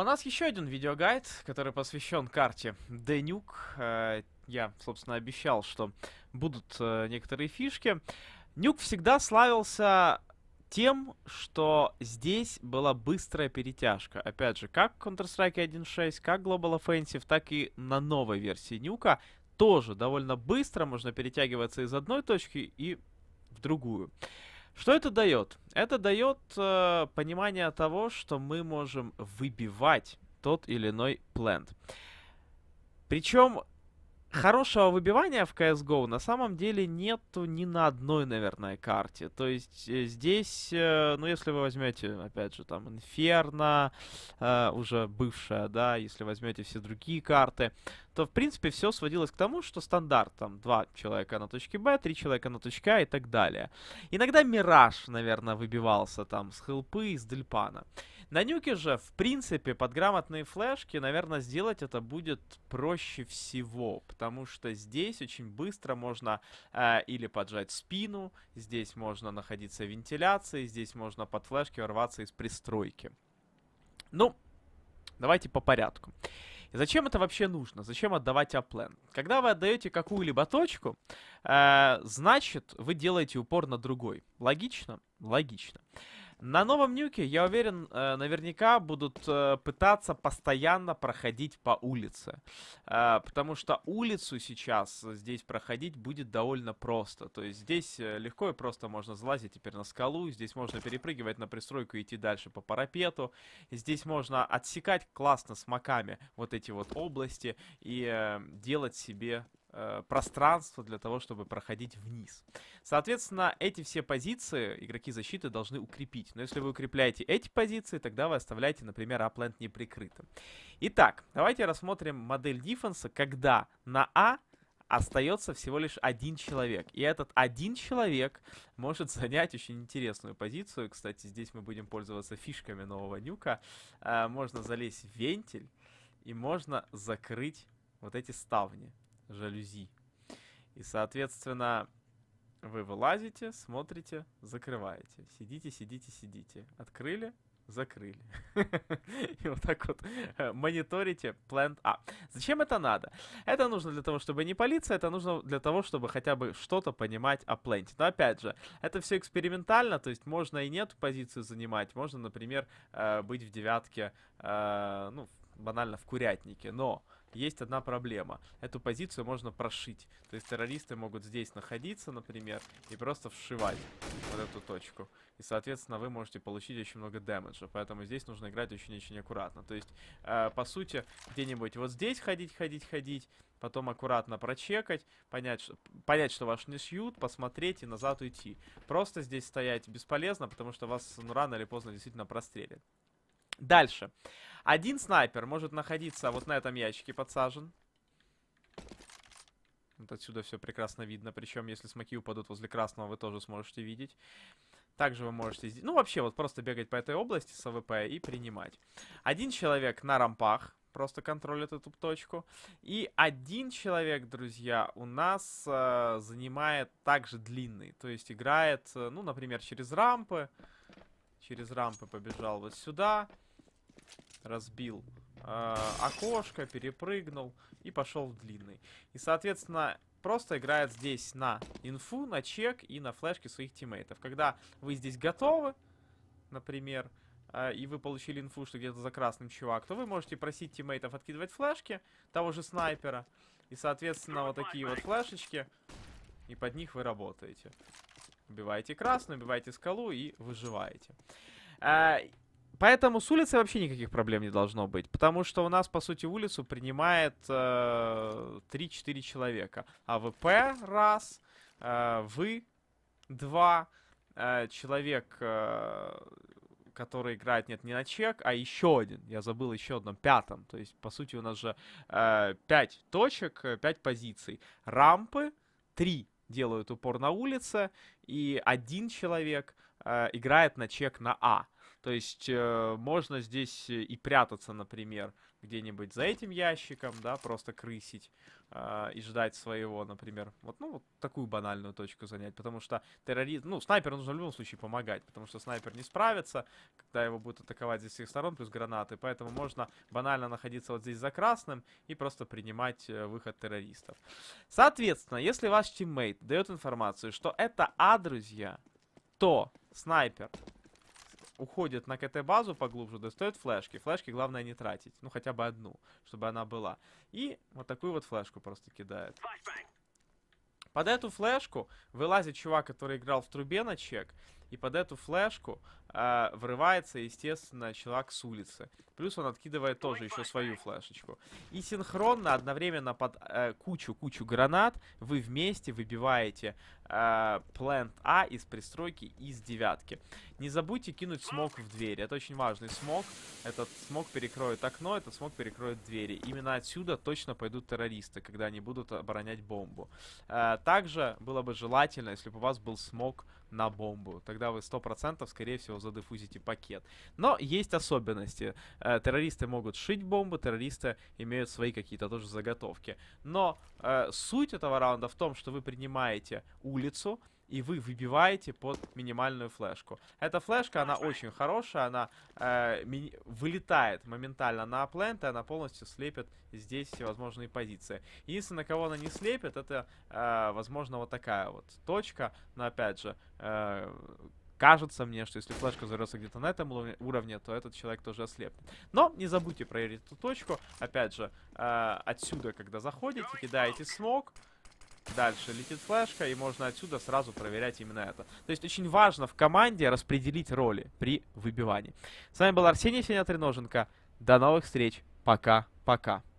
А у нас еще один видеогайд, который посвящен карте Денюк. Э, я, собственно, обещал, что будут э, некоторые фишки. Нюк всегда славился тем, что здесь была быстрая перетяжка. Опять же, как в Counter-Strike 1.6, как Global Offensive, так и на новой версии Нюка. Тоже довольно быстро можно перетягиваться из одной точки и в другую. Что это дает? Это дает э, понимание того, что мы можем выбивать тот или иной плент. Причем хорошего выбивания в CSGO на самом деле нету ни на одной, наверное, карте. То есть э, здесь, э, ну, если вы возьмете, опять же, там, Инферно, э, уже бывшая, да, если возьмете все другие карты, то, в принципе, все сводилось к тому, что стандарт, там, два человека на точке Б, три человека на точке А и так далее. Иногда Мираж, наверное, выбивался, там, с хелпы, с дельпана. На нюке же, в принципе, под грамотные флешки, наверное, сделать это будет проще всего, потому что здесь очень быстро можно э, или поджать спину, здесь можно находиться в вентиляции, здесь можно под флешки ворваться из пристройки. Ну, давайте по порядку. зачем это вообще нужно? Зачем отдавать аплен? Когда вы отдаете какую-либо точку, э, значит, вы делаете упор на другой. Логично? Логично. На новом нюке, я уверен, э, наверняка будут э, пытаться постоянно проходить по улице. Э, потому что улицу сейчас здесь проходить будет довольно просто. То есть здесь легко и просто можно залазить теперь на скалу. Здесь можно перепрыгивать на пристройку и идти дальше по парапету. Здесь можно отсекать классно с маками вот эти вот области и делать себе Э, пространство для того, чтобы проходить вниз. Соответственно, эти все позиции игроки защиты должны укрепить. Но если вы укрепляете эти позиции, тогда вы оставляете, например, аплент неприкрытым. Итак, давайте рассмотрим модель дефенса, когда на А остается всего лишь один человек. И этот один человек может занять очень интересную позицию. Кстати, здесь мы будем пользоваться фишками нового нюка. Э, можно залезть в вентиль и можно закрыть вот эти ставни жалюзи. И, соответственно, вы вылазите, смотрите, закрываете. Сидите, сидите, сидите. Открыли, закрыли. И вот так вот э, мониторите план А. Зачем это надо? Это нужно для того, чтобы не палиться, это нужно для того, чтобы хотя бы что-то понимать о пленте. Но опять же, это все экспериментально, то есть можно и нет позицию занимать, можно, например, э, быть в девятке, э, ну, банально в курятнике, но есть одна проблема. Эту позицию можно прошить. То есть террористы могут здесь находиться, например, и просто вшивать вот эту точку. И, соответственно, вы можете получить очень много дэмэджа. Поэтому здесь нужно играть очень-очень аккуратно. То есть, э, по сути, где-нибудь вот здесь ходить, ходить, ходить, потом аккуратно прочекать, понять, что, понять, что вас не шьют, посмотреть и назад уйти. Просто здесь стоять бесполезно, потому что вас ну, рано или поздно действительно прострелят. Дальше. Один снайпер может находиться вот на этом ящике подсажен. Вот отсюда все прекрасно видно. Причем, если смоки упадут возле красного, вы тоже сможете видеть. Также вы можете здесь... Ну, вообще, вот просто бегать по этой области с АВП и принимать. Один человек на рампах просто контролит эту точку. И один человек, друзья, у нас э, занимает также длинный. То есть играет, э, ну, например, через рампы. Через рампы побежал вот сюда. Сюда разбил э, окошко, перепрыгнул и пошел в длинный. И, соответственно, просто играет здесь на инфу, на чек и на флешки своих тиммейтов. Когда вы здесь готовы, например, э, и вы получили инфу, что где-то за красным чувак, то вы можете просить тиммейтов откидывать флешки того же снайпера. И, соответственно, вот такие вот флешечки, и под них вы работаете. Убиваете красную, убиваете скалу и выживаете. Э, Поэтому с улицей вообще никаких проблем не должно быть, потому что у нас, по сути, улицу принимает э, 3-4 человека. АВП — раз, э, вы — два, э, человек, э, который играет «Нет, не на чек», а еще один, я забыл еще одном, пятом. То есть, по сути, у нас же э, 5 точек, 5 э, позиций. Рампы — 3 делают упор на улице, и один человек э, играет на чек на А — то есть э, можно здесь э, и прятаться, например, где-нибудь за этим ящиком, да, просто крысить э, и ждать своего, например. Вот, ну, вот такую банальную точку занять, потому что террорист, ну, снайперу нужно в любом случае помогать, потому что снайпер не справится, когда его будут атаковать здесь с всех сторон, плюс гранаты, поэтому можно банально находиться вот здесь за красным и просто принимать э, выход террористов. Соответственно, если ваш тиммейт дает информацию, что это А, друзья, то снайпер уходит на КТ-базу поглубже, достает флешки. Флешки главное не тратить, ну хотя бы одну, чтобы она была. И вот такую вот флешку просто кидает. Под эту флешку вылазит чувак, который играл в трубе на чек, и под эту флешку э, врывается, естественно, чувак с улицы. Плюс он откидывает тоже еще свою флешечку. И синхронно, одновременно под кучу-кучу э, гранат, вы вместе выбиваете э, А из пристройки из девятки. Не забудьте кинуть смог в дверь. Это очень важный смог. Этот смог перекроет окно, этот смог перекроет двери. Именно отсюда точно пойдут террористы, когда они будут оборонять бомбу. Э, также было бы желательно, если бы у вас был смог на бомбу. Тогда вы 100% скорее всего задефузите пакет. Но есть особенности. Э, террористы могут шить бомбы, террористы имеют свои какие-то тоже заготовки. Но э, суть этого раунда в том, что вы принимаете улицу, и вы выбиваете под минимальную флешку. Эта флешка, она очень хорошая, она э, вылетает моментально на аплент, и она полностью слепит здесь всевозможные позиции. Единственное, кого она не слепит, это, э, возможно, вот такая вот точка, но, опять же, э, кажется мне, что если флешка взорвется где-то на этом уровне, то этот человек тоже ослепнет. Но не забудьте проверить эту точку. Опять же, э, отсюда, когда заходите, кидаете смог, Дальше летит флешка, и можно отсюда сразу проверять именно это. То есть очень важно в команде распределить роли при выбивании. С вами был Арсений Сеня Треноженко. До новых встреч. Пока-пока.